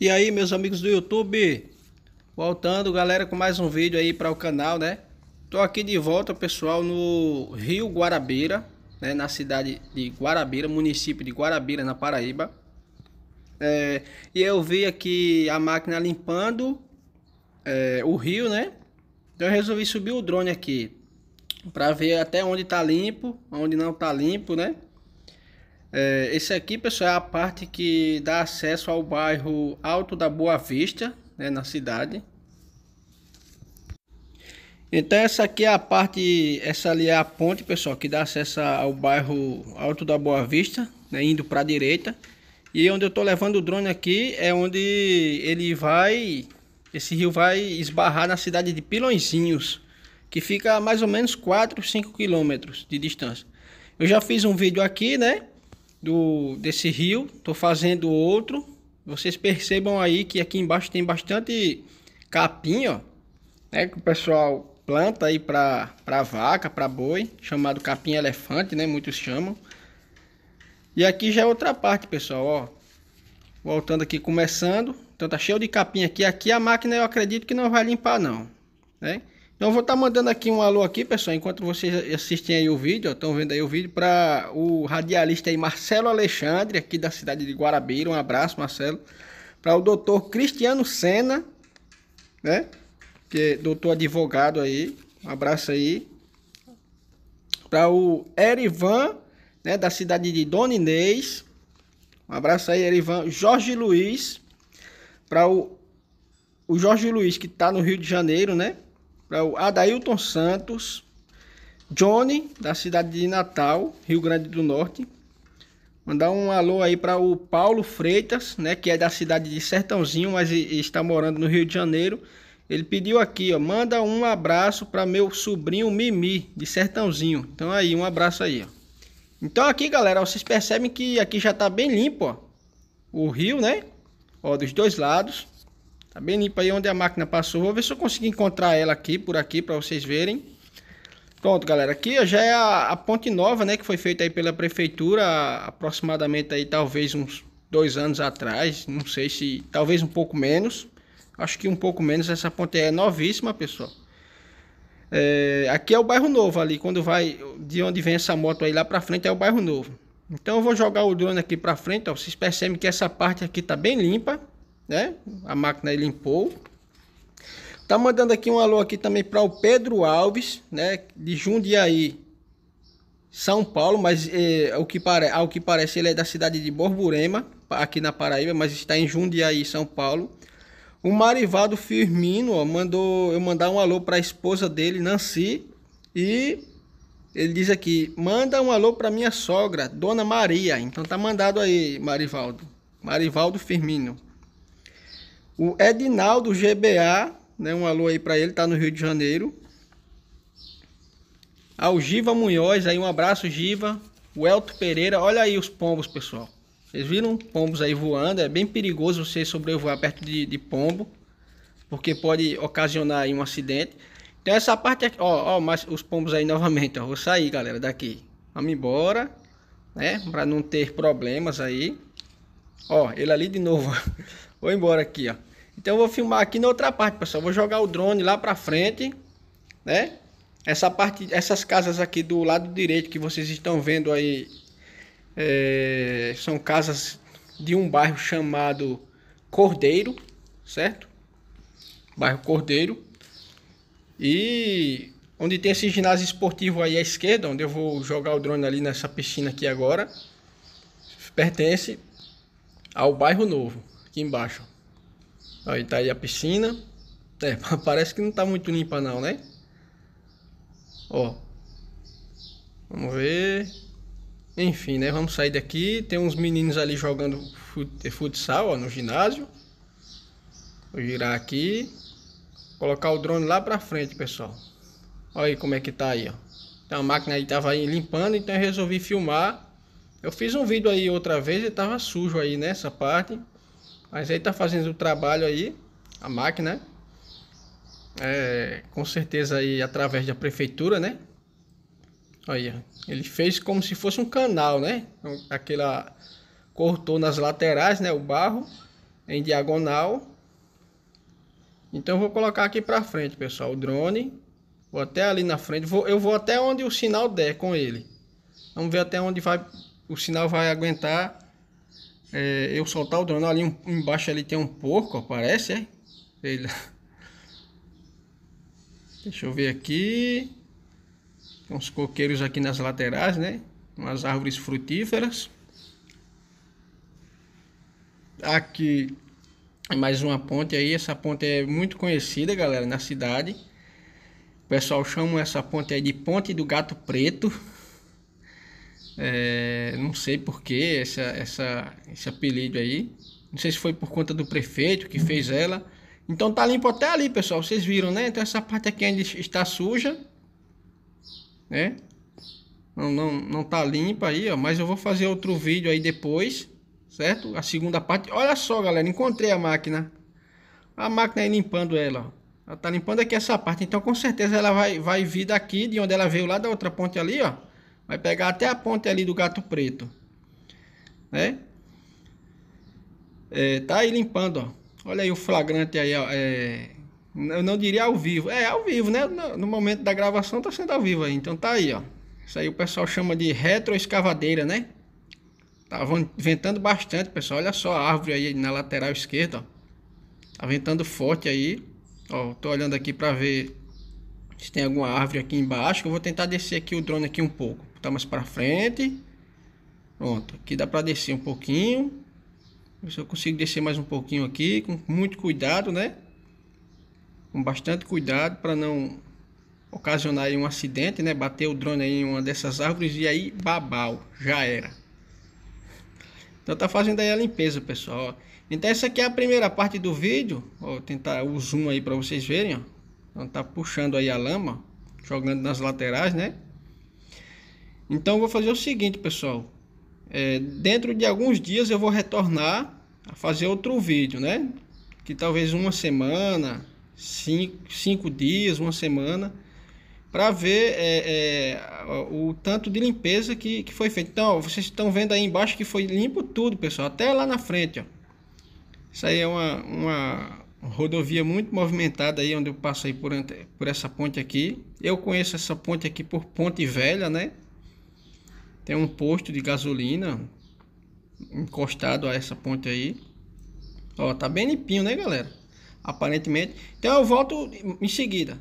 E aí, meus amigos do YouTube, voltando, galera, com mais um vídeo aí para o canal, né? Tô aqui de volta, pessoal, no Rio Guarabira, né? Na cidade de Guarabira, município de Guarabira, na Paraíba. É, e eu vi aqui a máquina limpando é, o rio, né? Então eu resolvi subir o drone aqui para ver até onde tá limpo, onde não tá limpo, né? É, esse aqui, pessoal, é a parte que dá acesso ao bairro Alto da Boa Vista, né, na cidade. Então essa aqui é a parte, essa ali é a ponte, pessoal, que dá acesso ao bairro Alto da Boa Vista, né, indo para a direita. E onde eu estou levando o drone aqui é onde ele vai, esse rio vai esbarrar na cidade de Pilõezinhos, que fica a mais ou menos 4, 5 quilômetros de distância. Eu já fiz um vídeo aqui, né, do, desse rio, tô fazendo outro. Vocês percebam aí que aqui embaixo tem bastante capim, ó, né, que o pessoal planta aí para vaca, para boi, chamado capim elefante, né, muitos chamam. E aqui já é outra parte, pessoal, ó. Voltando aqui, começando. Então tá cheio de capim aqui. Aqui a máquina eu acredito que não vai limpar, não. Né? Então vou estar tá mandando aqui um alô aqui, pessoal, enquanto vocês assistem aí o vídeo, estão vendo aí o vídeo, para o radialista aí Marcelo Alexandre, aqui da cidade de Guarabira, um abraço Marcelo, para o doutor Cristiano Sena, né, que é doutor advogado aí, um abraço aí, para o Erivan, né, da cidade de Dona Inês, um abraço aí Erivan, Jorge Luiz, para o, o Jorge Luiz que está no Rio de Janeiro, né, para o Adailton Santos, Johnny, da cidade de Natal, Rio Grande do Norte. Mandar um alô aí para o Paulo Freitas, né, que é da cidade de Sertãozinho, mas está morando no Rio de Janeiro. Ele pediu aqui, ó, manda um abraço para meu sobrinho Mimi, de Sertãozinho. Então aí, um abraço aí, ó. Então aqui, galera, vocês percebem que aqui já tá bem limpo, ó. O rio, né? Ó, dos dois lados. Tá bem limpa aí onde a máquina passou. Vou ver se eu consigo encontrar ela aqui, por aqui, para vocês verem. Pronto, galera. Aqui já é a, a, ponte nova, né? Que foi feita aí pela prefeitura aproximadamente aí talvez uns dois anos atrás. Não sei se... Talvez um pouco menos. Acho que um pouco menos. Essa ponte é novíssima, pessoal. É, aqui é o bairro novo ali. Quando vai... De onde vem essa moto aí lá para frente é o bairro novo. Então eu vou jogar o drone aqui para frente, ó. Vocês percebem que essa parte aqui tá bem limpa né? A máquina limpou. Tá mandando aqui um alô aqui também para o Pedro Alves, né? De Jundiaí, São Paulo, mas eh, é, ao, que pare... ao que parece ele é da cidade de Borborema, aqui na Paraíba, mas está em Jundiaí, São Paulo. O Marivaldo Firmino ó, mandou eu mandar um alô para a esposa dele, Nancy, e ele diz aqui: manda um alô para minha sogra, Dona Maria. Então tá mandado aí, Marivaldo. Marivaldo Firmino. O Edinaldo GBA, né, um alô aí para ele, tá no Rio de Janeiro. Ao Giva Munhoz, aí um abraço, Giva. O Elto Pereira, olha aí os pombos, pessoal. Vocês viram pombos aí voando? É bem perigoso você sobrevoar perto de, de pombo, porque pode ocasionar aí um acidente. Então essa parte aqui, ó, ó, mas os pombos aí novamente, ó. Vou sair, galera, daqui. Vamos embora, né? Pra não ter problemas aí. Ó, ele ali de novo. Vou embora aqui, ó. Então eu vou filmar aqui na outra parte, pessoal. Vou jogar o drone lá pra frente, né? Essa parte, essas casas aqui do lado direito que vocês estão vendo aí é, são casas de um bairro chamado Cordeiro, certo? Bairro Cordeiro. E onde tem esse ginásio esportivo aí à esquerda, onde eu vou jogar o drone ali nessa piscina aqui agora, pertence ao bairro novo aqui embaixo. Aí tá aí a piscina. É, parece que não tá muito limpa não, né? Ó. Vamos ver. Enfim, né? Vamos sair daqui. Tem uns meninos ali jogando futsal, ó, no ginásio. Vou girar aqui. Colocar o drone lá pra frente, pessoal. Olha aí como é que tá aí, ó. Então, a máquina aí tava aí limpando, então eu resolvi filmar. Eu fiz um vídeo aí outra vez e tava sujo aí nessa né, parte. Mas aí tá fazendo o trabalho aí, a máquina, é, com certeza aí através da prefeitura, né? Aí, ele fez como se fosse um canal, né? Então, aquela cortou nas laterais, né, o barro em diagonal. Então vou colocar aqui para frente, pessoal, o drone. Vou até ali na frente, vou, eu vou até onde o sinal der com ele. Vamos ver até onde vai o sinal vai aguentar é, eu soltar o drone, ali embaixo ali tem um porco, aparece, é? ele Deixa eu ver aqui. Tem uns coqueiros aqui nas laterais, né? Umas árvores frutíferas. Aqui é mais uma ponte aí. Essa ponte é muito conhecida, galera, na cidade. O pessoal chama essa ponte aí de Ponte do Gato Preto. É, não sei por que essa, essa, esse apelido aí. Não sei se foi por conta do prefeito que fez ela. Então tá limpo até ali, pessoal. Vocês viram, né? Então essa parte aqui ainda está suja. Né? Não, não, não tá limpa aí, ó. Mas eu vou fazer outro vídeo aí depois. Certo? A segunda parte. Olha só, galera. Encontrei a máquina. A máquina aí limpando ela, ó. Ela tá limpando aqui essa parte. Então com certeza ela vai, vai vir daqui, de onde ela veio lá da outra ponte ali, ó. Vai pegar até a ponte ali do gato preto. Né? É, tá aí limpando, ó. Olha aí o flagrante aí, ó. É, eu não diria ao vivo. É, ao vivo, né? No, no momento da gravação tá sendo ao vivo aí. Então tá aí, ó. Isso aí o pessoal chama de retroescavadeira, né? Tá ventando bastante, pessoal. Olha só a árvore aí na lateral esquerda, ó. Tá ventando forte aí. Ó, tô olhando aqui para ver se tem alguma árvore aqui embaixo. Eu vou tentar descer aqui o drone aqui um pouco tá mais para frente. Pronto, aqui dá para descer um pouquinho. Ver se eu consigo descer mais um pouquinho aqui, com muito cuidado, né? Com bastante cuidado para não ocasionar um acidente, né? Bater o drone em uma dessas árvores e aí babau, já era. Então tá fazendo aí a limpeza, pessoal. Então essa aqui é a primeira parte do vídeo. Vou tentar o zoom aí para vocês verem, ó. Então tá puxando aí a lama, jogando nas laterais, né? Então vou fazer o seguinte, pessoal. É, dentro de alguns dias eu vou retornar a fazer outro vídeo, né? Que talvez uma semana, cinco, cinco dias, uma semana, para ver é, é, o tanto de limpeza que, que foi feito. Então, ó, vocês estão vendo aí embaixo que foi limpo tudo, pessoal, até lá na frente, ó. Isso aí é uma, uma rodovia muito movimentada aí, onde eu passo aí por, por essa ponte aqui. Eu conheço essa ponte aqui por Ponte Velha, né? Tem um posto de gasolina encostado a essa ponte aí. Ó, tá bem limpinho, né, galera? Aparentemente. Então eu volto em seguida.